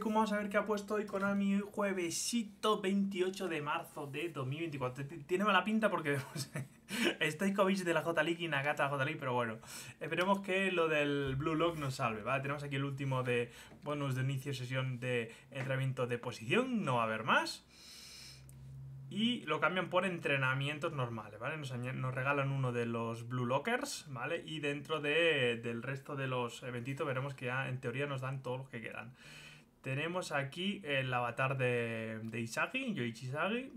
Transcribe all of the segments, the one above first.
cómo vamos a ver qué ha puesto hoy Konami juevesito 28 de marzo de 2024. Tiene mala pinta porque vemos de la j y Nagata de pero bueno. Esperemos que lo del Blue Lock nos salve, ¿vale? Tenemos aquí el último de bonus de inicio de sesión de entrenamiento de posición, no va a haber más. Y lo cambian por entrenamientos normales, ¿vale? Nos, regalan uno de los Blue Lockers, ¿vale? Y dentro del resto de los eventitos veremos que ya en teoría nos dan todos los que quedan. Tenemos aquí el avatar de, de Isagi, Yoichi Isagi.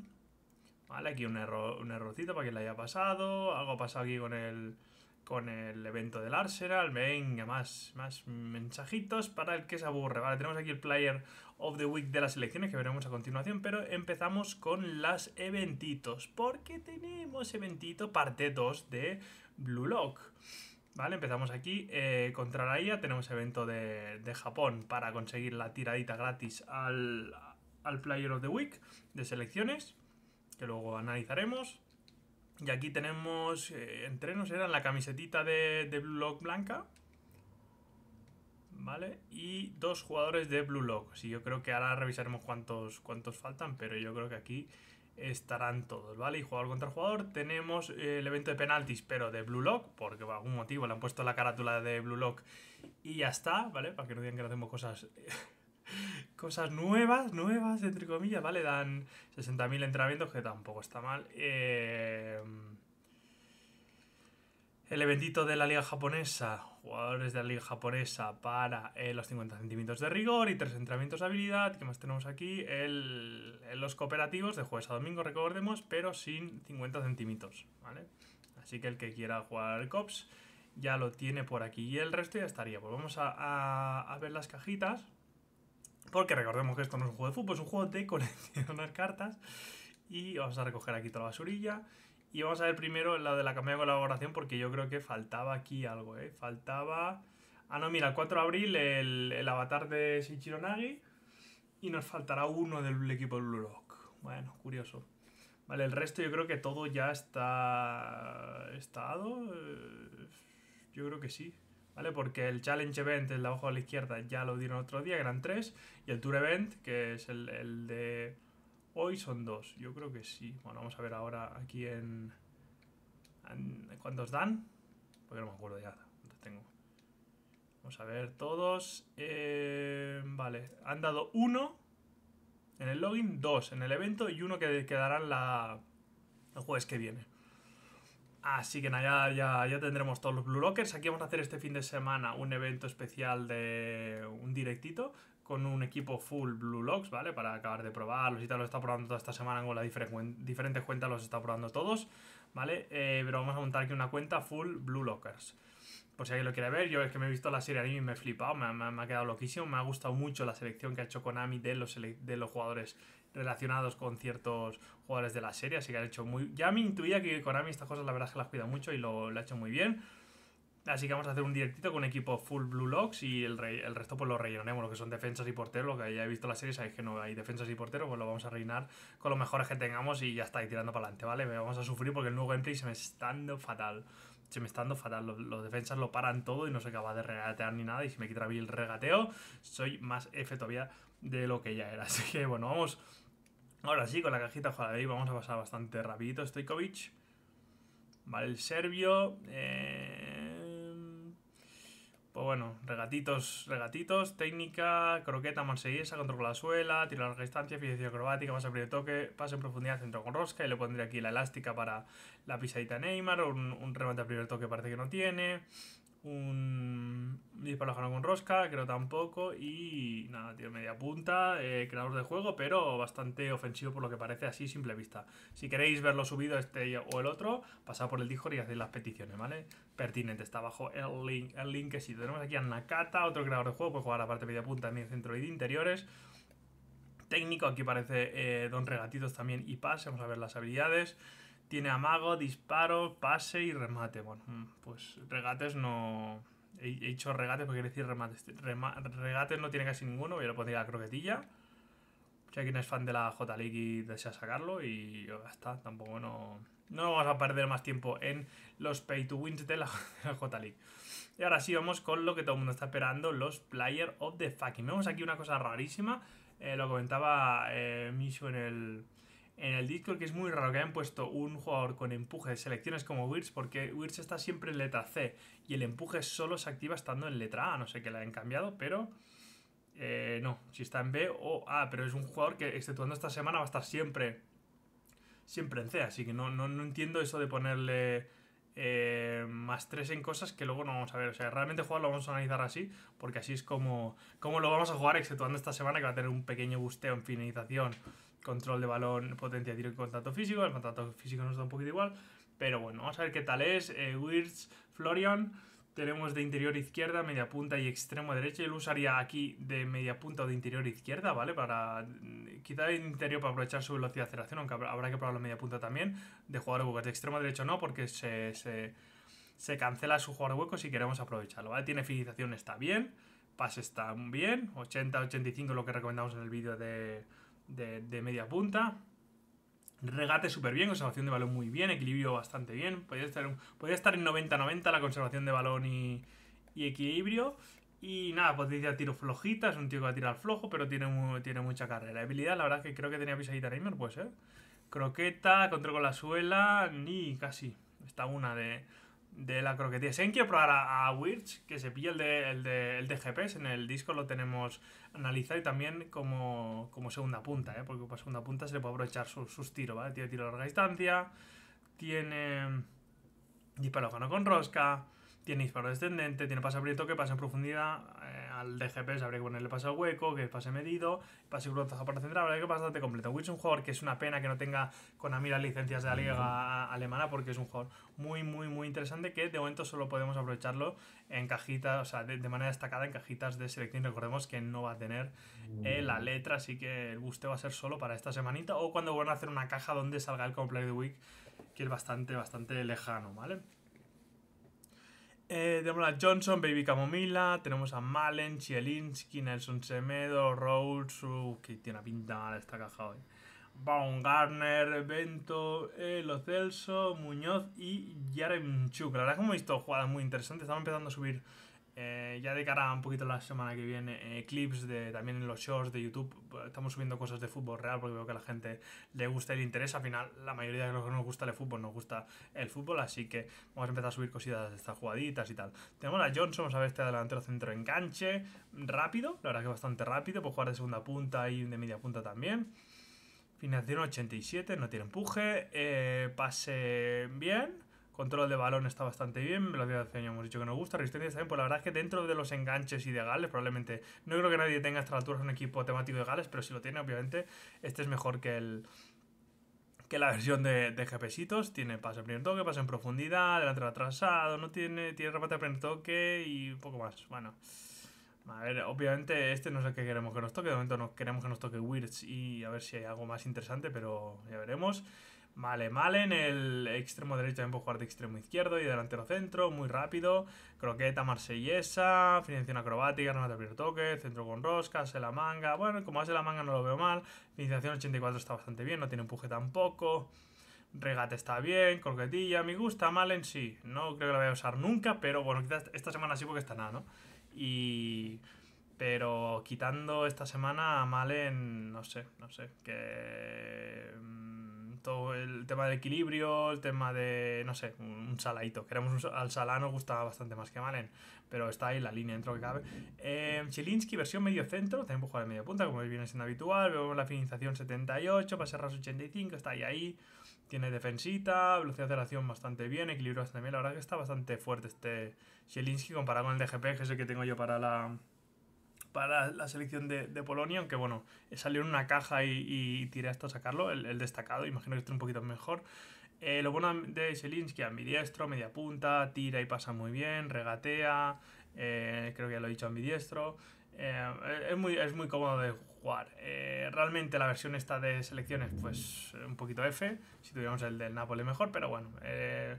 Vale, aquí un, errorcito para que le haya pasado. Algo ha pasado aquí con el, con el evento del Arsenal. Venga, más, más mensajitos para el que se aburre. Vale, tenemos aquí el Player of the Week de las elecciones que veremos a continuación, pero empezamos con las eventitos. Porque tenemos eventito parte 2 de Blue Lock. Vale, empezamos aquí. Eh, contra la IA tenemos evento de, Japón para conseguir la tiradita gratis al, Player of the Week de selecciones, que luego analizaremos. Y aquí tenemos eh, entrenos, eran la camisetita de, de Blue Lock blanca, ¿vale? Y dos jugadores de Blue Lock. Sí, yo creo que ahora revisaremos cuántos, cuántos faltan, pero yo creo que aquí estarán todos, ¿vale? Y jugador contra jugador. Tenemos eh, el evento de penaltis, pero de Blue Lock, porque por algún motivo le han puesto la carátula de Blue Lock y ya está, ¿vale? Para que no digan que no hacemos cosas. cosas nuevas, nuevas, entre comillas, ¿vale? Dan 60.000 entrenamientos, que tampoco está mal. Eh, el eventito de la liga japonesa, jugadores de la liga japonesa para eh, los 50 centímetros de rigor y tres entrenamientos de habilidad. ¿Qué más tenemos aquí? El, eh, los cooperativos de jueves a domingo, recordemos, pero sin 50 centímetros, ¿vale? Así que el que quiera jugar COPS ya lo tiene por aquí y el resto ya estaría. Pues vamos a, ver las cajitas. Porque recordemos que esto no es un juego de fútbol, es un juego de coleccionar cartas. Y vamos a recoger aquí toda la basurilla. Y vamos a ver primero la de la campaña de colaboración porque yo creo que faltaba aquí algo, ¿eh? Faltaba... Ah, no, mira, 4 de abril el, avatar de Shichiro Nagi y nos faltará uno del equipo de Blue Bueno, curioso. Vale, el resto yo creo que todo ya está... estado dado? Eh, yo creo que sí. ¿Vale? Porque el Challenge Event, el de abajo a la izquierda, ya lo dieron otro día, eran tres. Y el Tour Event, que es el de Hoy son dos, yo creo que sí. Bueno, vamos a ver ahora aquí en... ¿Cuántos dan? Porque no me acuerdo ya tengo. Vamos a ver todos. Eh, vale, han dado uno en el login, dos en el evento y uno que quedarán la, el jueves que viene. Así que ya, ya, ya, tendremos todos los Blue Lockers. Aquí vamos a hacer este fin de semana un evento especial de un directito con un equipo full Blue Locks, ¿vale? Para acabar de probarlos y tal, los está probando toda esta semana con las diferentes cuentas, los está probando todos, ¿vale? Eh, pero vamos a montar aquí una cuenta full Blue Lockers. Por si alguien lo quiere ver, yo es que me he visto la serie anime y me he flipado, me, ha quedado loquísimo, me ha gustado mucho la selección que ha hecho Konami de los, de los jugadores relacionados con ciertos jugadores de la serie, así que ha hecho muy... Ya me intuía que Konami estas cosas la verdad es que las cuida mucho y lo ha hecho muy bien. Así que vamos a hacer un directito con equipo full Blue Locks y el, el resto pues lo rellenaremos, lo que son defensas y porteros, lo que ya visto la serie, sabéis que no hay defensas y porteros, pues lo vamos a rellenar con los mejores que tengamos y ya está, tirando para adelante, ¿vale? Me vamos a sufrir porque el nuevo gameplay se me está dando fatal. Se me está dando fatal, los, defensas lo paran todo y no se acaba de regatear ni nada y si me quita el regateo, soy más F todavía de lo que ya era. Así que bueno, vamos ahora sí con la cajita, ojalá ahí vamos a pasar bastante rapidito. Stojkovic, vale, el serbio, eh bueno, regatitos, regatitos, técnica, croqueta marsellesa, control con la suela, tiro a larga distancia, eficiencia acrobática, pase a primer toque, pase en profundidad, centro con rosca, y le pondré aquí la elástica para la pisadita Neymar, un, un remate a primer toque parece que no tiene, un disparo con rosca, creo tampoco. Y nada, tiene media punta, eh, creador de juego, pero bastante ofensivo por lo que parece así simple vista. Si queréis verlo subido este o el otro, pasad por el Discord y hacéis las peticiones, ¿vale? Pertinente, está abajo el link, el link que sí. Tenemos aquí a Nakata, otro creador de juego, puede jugar aparte media punta, también centro y de interiores. Técnico, aquí parece eh, Don Regatitos también y Paz, vamos a ver las habilidades. Tiene amago, disparo, pase y remate. Bueno, mm, pues regates no. He hecho regates porque quiere decir remates. Este, regates no tiene casi ninguno, yo lo pondría la croquetilla. Si alguien es fan de la J-League y desea sacarlo, y ya está, tampoco no. No vamos a perder más tiempo en los pay to wins de la, J-League. Y ahora sí, vamos con lo que todo el mundo está esperando: los Player of the Fucking. Vemos aquí una cosa rarísima. Eh, lo comentaba eh, en el en el Discord que es muy raro que hayan puesto un jugador con empuje de selecciones como Wirtz, porque Wirtz está siempre en letra C y el empuje solo se activa estando en letra A. No sé que la hayan cambiado, pero eh, no, si está en B o A, pero es un jugador que, exceptuando esta semana, va a estar siempre, siempre en C. Así que no, entiendo eso de ponerle. Eh, más 3 en cosas que luego no vamos a ver. O sea, realmente jugar lo vamos a analizar así, porque así es como, como lo vamos a jugar, exceptuando esta semana que va a tener un pequeño busteo en finalización control de balón, potencia tiro y contacto físico. El contacto físico nos da un poquito igual. Pero bueno, vamos a ver qué tal es. Eh, Florian. Tenemos de interior izquierda, media punta y extremo derecho. Yo lo usaría aquí de media punta o de interior izquierda, ¿vale? Para mm, quitar interior para aprovechar su velocidad de aceleración, aunque habrá que probarlo en media punta también. De jugador hueco De extremo derecho no, porque se, se, cancela su jugador hueco si queremos aprovecharlo, Tiene finalización, está bien. Pase está bien. 80-85 lo que recomendamos en el vídeo de, de, media punta. Regate súper bien, conservación de balón muy bien, equilibrio bastante bien. Podría estar, estar en 90-90 la conservación de balón y, equilibrio. Y nada, potencia pues de tiro flojita, es un tío que va a tirar flojo, pero tiene, tiene mucha carrera. Habilidad, la verdad es que creo que tenía pisadita Reimer, Pues eh. Croqueta, control con la suela, ni casi. Está una de, de la croquetía. Se que quiero probar a, Wirch, que se pilla el de, el, de, GPS. En el disco lo tenemos analizado y también como, segunda punta, ¿eh? porque para segunda punta se le puede aprovechar sus tiros. ¿vale? Tiene tiro a larga distancia, tiene disparo con rosca tiene disparo descendente, tiene pase abierto, que pasa en profundidad, eh, al DGP habría que ponerle pase hueco, que pase medido, pase cruzazo para central, habría que bastante completo. Witch es un jugador que es una pena que no tenga con Amir las licencias de la liga alemana, porque es un jugador muy, muy, muy interesante que de momento solo podemos aprovecharlo en cajitas, o sea, de, manera destacada en cajitas de selección. Recordemos que no va a tener eh, la letra, así que el buste va a ser solo para esta semanita o cuando vuelvan a hacer una caja donde salga el Complete Week, que es bastante, bastante lejano, ¿vale? Eh, tenemos a Johnson, Baby Camomila, tenemos a Malen, Chielinski, Nelson Semedo, Rhodes, que tiene una pinta mala esta caja hoy. Baumgartner, Bento, eh, Lo Celso, Muñoz y Yaremchuk. La verdad es que hemos visto jugadas muy interesantes, estamos empezando a subir eh, ya de cara a un poquito la semana que viene, eh, clips de también en los shows de YouTube. Estamos subiendo cosas de fútbol real porque veo que a la gente le gusta y le interesa. Al final, la mayoría de los que nos gusta el fútbol nos gusta el fútbol, así que vamos a empezar a subir cositas de estas jugaditas y tal. Tenemos a Johnson, vamos a ver este delantero centro en canche rápido, la verdad que bastante rápido, puede jugar de segunda punta y de media punta también. Financiación 87, no tiene empuje, eh, pase bien Control de balón está bastante bien, velocidad de hemos dicho que nos gusta, resistencia también, pues la verdad es que dentro de los enganches y de Gales, probablemente, no creo que nadie tenga hasta la altura un equipo temático de Gales, pero si lo tiene, obviamente, este es mejor que el, que la versión de, de GPsitos tiene paso en primer toque, paso en profundidad, delantero atrasado, no tiene, tiene remate a primer toque y poco más. Bueno, a ver, obviamente este no es el que queremos que nos toque, de momento no queremos que nos toque Wirtz y a ver si hay algo más interesante, pero ya veremos. Vale, Malen, el extremo derecho también puede jugar de extremo izquierdo y delantero centro, muy rápido. Croqueta marsellesa, financiación acrobática, remate de primer toque, centro con rosca, se la manga. Bueno, como hace la manga no lo veo mal. financiación 84 está bastante bien, no tiene empuje tampoco. Regate está bien, croquetilla, me gusta, Malen sí. No creo que la vaya a usar nunca, pero bueno, quizás esta semana sí porque está nada, ¿no? Y... Pero quitando esta semana a Malen, no sé, no sé, que mm, el tema del equilibrio, el tema de, no sé, un saladito. Queremos un, al salano nos bastante más que Malen, pero está ahí la línea dentro que cabe. Eh, versión medio centro, también puede jugar de media punta, como viene siendo habitual. Vemos la finalización 78, ras 85, está ahí ahí. Tiene defensita, velocidad de aceleración bastante bien, equilibrio bastante bien. La verdad que está bastante fuerte este Chilinski comparado con el DGP, que es el que tengo yo para la para la selección de, Polonia, aunque bueno, salió en una caja y, y tiré hasta sacarlo, el, destacado, imagino que esté un poquito mejor. Eh, lo bueno de mi ambidiestro, media punta, tira y pasa muy bien, regatea, eh, creo que ya lo he dicho ambidiestro. Eh, es, muy, es muy cómodo de jugar. Eh, realmente la versión esta de selecciones, pues un poquito F. Si tuviéramos el del Napoli mejor, pero bueno. Eh,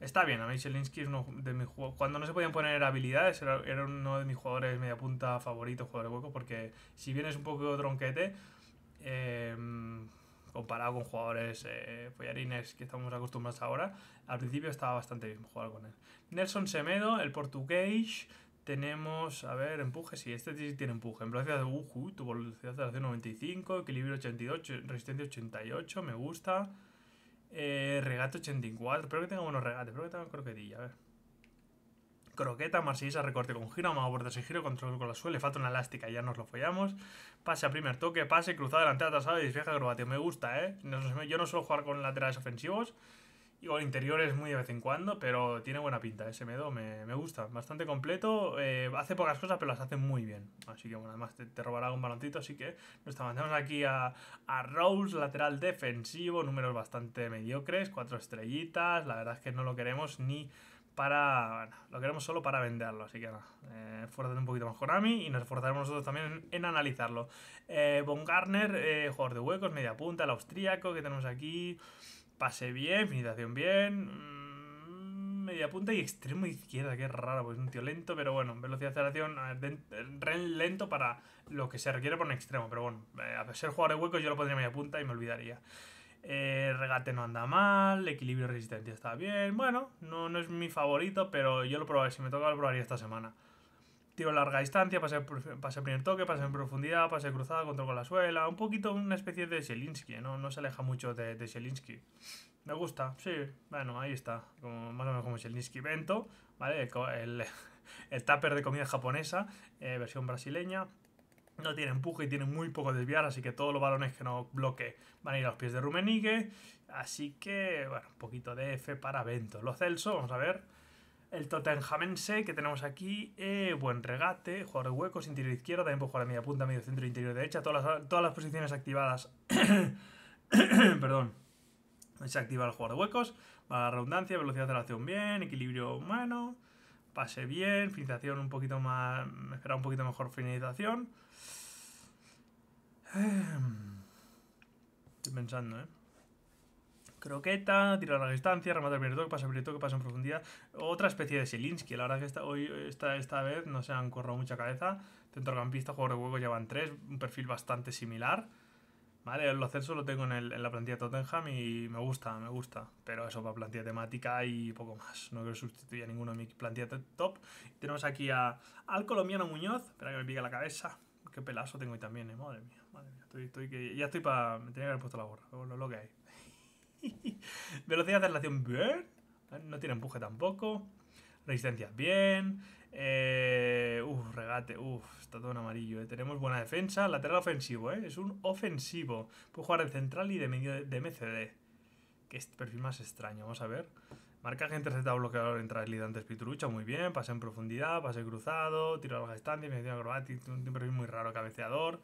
Está bien, a mí es uno de mis jugadores. Cuando no se podían poner habilidades, era, uno de mis jugadores media punta favorito, jugador de hueco, porque si bien es un poco tronquete, em, comparado con jugadores eh, que estamos acostumbrados ahora, al principio estaba bastante bien jugar con él. Nelson Semedo, el portugués. Tenemos, a ver, empuje, sí, este tiene empuje. En de Uhu, tu velocidad de 95, equilibrio 88, resistencia 88, me gusta. Eh, regate 84. Espero que tenga buenos regates. Espero que tenga croquetilla. A ver. Croqueta, más recorte con giro, amago a giro, control con la suela, falta una elástica, ya nos lo follamos. Pase a primer toque, pase, cruzado delantera, atrasado y desvieja acrobatía. Me gusta, ¿eh? Yo no suelo jugar con laterales ofensivos, interior es muy de vez en cuando, pero tiene buena pinta. Ese Medo me, gusta. Bastante completo. Eh, hace pocas cosas, pero las hace muy bien. Así que bueno, además te, robará un baloncito, así que nos mandamos aquí a, a lateral defensivo, números bastante mediocres, cuatro estrellitas. La verdad es que no lo queremos ni para... Bueno, lo queremos solo para venderlo, así que nada, eh, un poquito más con Ami y nos esforzaremos nosotros también en, analizarlo. Eh, Von Garner, eh, jugador de huecos, media punta, el austríaco que tenemos aquí... Pase bien, finalización bien. Mm, media punta y extremo izquierda, que raro, pues un tío lento, pero bueno, velocidad de aceleración, eh, ren lento para lo que se requiere por un extremo, pero bueno, eh, a ser jugador de huecos yo lo pondría media punta y me olvidaría. Eh, regate no anda mal, equilibrio y resistencia está bien. Bueno, no, no es mi favorito, pero yo lo probaré. Si me toca, lo probaría esta semana tiro a larga distancia, pase, pase primer toque, pase en profundidad, pase cruzada, control con la suela. Un poquito una especie de Zelinski ¿no? No se aleja mucho de, de Me gusta, sí. Bueno, ahí está. más o menos como Zielinski Bento, ¿vale? El, el, tupper de comida japonesa, eh, versión brasileña. No tiene empuje y tiene muy poco desviar, así que todos los balones que no bloque van a ir a los pies de Rumenigue. Así que, bueno, un poquito de F para Bento. Lo Celso, vamos a ver. El Tottenhamense que tenemos aquí, eh, buen regate, jugador de huecos, interior izquierda, también puede jugar a media punta, medio centro, interior derecha, todas las, todas las posiciones activadas. Perdón. Se activa el jugador de huecos, va redundancia, velocidad de la bien, equilibrio humano, pase bien, finalización un poquito más. Me espera un poquito mejor finalización. Ehm, estoy pensando, ¿eh? croqueta, tirar a la distancia, rematar el primer toque, pasa el primer toque, pasa en profundidad. Otra especie de Selinsky, La verdad que esta, hoy, esta, esta vez no se han corro mucha cabeza. Centrocampista, jugador de huevo, llevan tres. Un perfil bastante similar. Vale, lo acceso lo tengo en, la plantilla Tottenham y me gusta, me gusta. Pero eso para plantilla temática y poco más. No creo que sustituya ninguno de mi plantilla top. Tenemos aquí a, al colombiano Muñoz. Espera que me pique la cabeza. Qué pelazo tengo ahí también, eh, Madre mía, ya estoy para... Me tenía que haber puesto la gorra. Lo, lo que hay. Velocidad de relación, bien. No tiene empuje tampoco. Resistencia, bien. Eh, regate, uf, está todo en amarillo. Eh. Tenemos buena defensa, lateral ofensivo, eh. es un ofensivo. Puede jugar de central y de medio de MCD. Que es perfil más extraño, vamos a ver. Marcaje interceptado, bloqueador, entrada antes Pitrucha, muy bien. Pase en profundidad, pase cruzado, tiro a larga distancia, medición un perfil muy raro, cabeceador,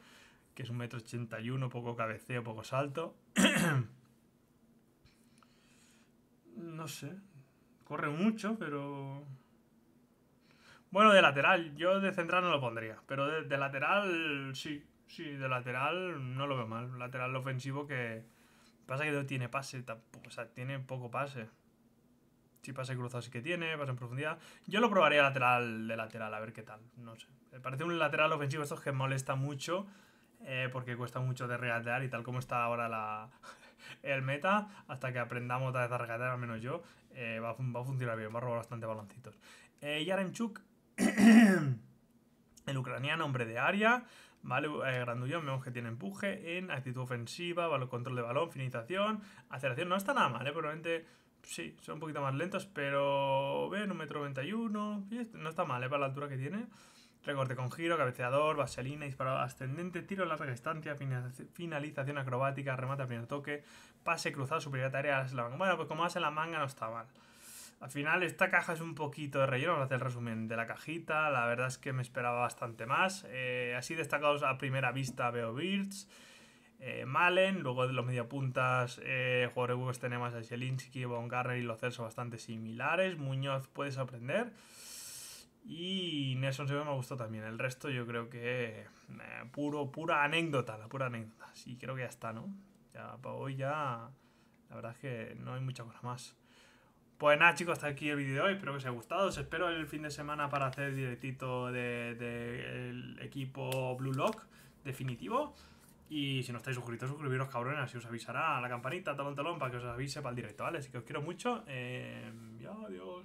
que es un metro ochenta y uno, poco cabeceo, poco salto. No sé. Corre mucho, pero. Bueno, de lateral, yo de central no lo pondría. Pero de, lateral, sí. Sí, de lateral no lo veo mal. Lateral ofensivo que. Pasa que no tiene pase, tampoco, o sea, tiene poco pase. Si pase cruzado sí que tiene, pase en profundidad. Yo lo probaría lateral de lateral, a ver qué tal. No sé. Me parece un lateral ofensivo, es que molesta mucho, eh, porque cuesta mucho de reatear. y tal como está ahora la, el meta, hasta que aprendamos a regatear, al menos yo, eh, va, a funcionar bien, va a robar bastante baloncitos. Eh, Yaremchuk, Yarenchuk, el ucraniano, hombre de área, ¿vale? Eh, grandullón, vemos que tiene empuje en actitud ofensiva, valor, control de balón, finalización, aceleración, no está nada mal, ¿eh? Probablemente, sí, son un poquito más lentos, pero, ven, un metro este, no está mal, ¿eh? Para la altura que tiene. Recorte con giro, cabeceador, vaselina, disparado ascendente, tiro en larga distancia, finalización acrobática, remate a primer toque, pase cruzado, superior tarea a la Bueno, pues como hace la manga no está mal. Al final esta caja es un poquito de relleno, vamos a hacer el resumen de la cajita, la verdad es que me esperaba bastante más. Eh, así destacados a primera vista veo Birds, eh, Malen, luego de los mediapuntas eh, jugadores tenemos a Zielinski, Von Garner y Celso bastante similares, Muñoz puede sorprender. Y Nelson se me gustó también. El resto yo creo que eh, puro, pura anécdota, la pura anécdota. Sí, creo que ya está, ¿no? Ya para hoy ya. La verdad es que no hay mucha cosa más. Pues nada, chicos, hasta aquí el vídeo de hoy. Espero que os haya gustado. Os espero el fin de semana para hacer directito del equipo Blue Lock definitivo. Y si no estáis suscritos, suscribiros, cabrones. Así os avisará la campanita, talón, talón, para que os avise para el directo, ¿vale? Así que os quiero mucho. Em, y adiós.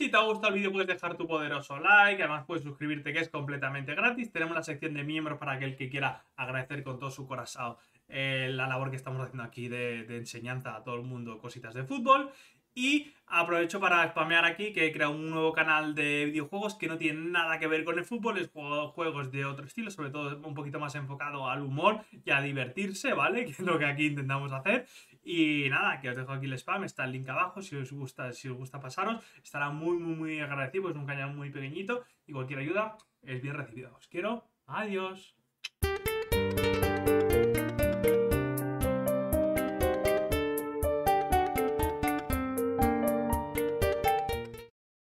Si te ha gustado el vídeo puedes dejar tu poderoso like, además puedes suscribirte que es completamente gratis. Tenemos la sección de miembros para aquel que quiera agradecer con todo su corazón eh, la labor que estamos haciendo aquí de enseñanza a todo el mundo cositas de fútbol. Y aprovecho para spamear aquí que he creado un nuevo canal de videojuegos que no tiene nada que ver con el fútbol, es juegos de otro estilo, sobre todo un poquito más enfocado al humor y a divertirse, ¿vale? Que es lo que aquí intentamos hacer. Y nada, que os dejo aquí el spam, está el link abajo, si os gusta, si os gusta pasaros, estará muy, muy, muy agradecido, pues es un canal muy pequeñito y cualquier ayuda es bien recibida. Os quiero, adiós.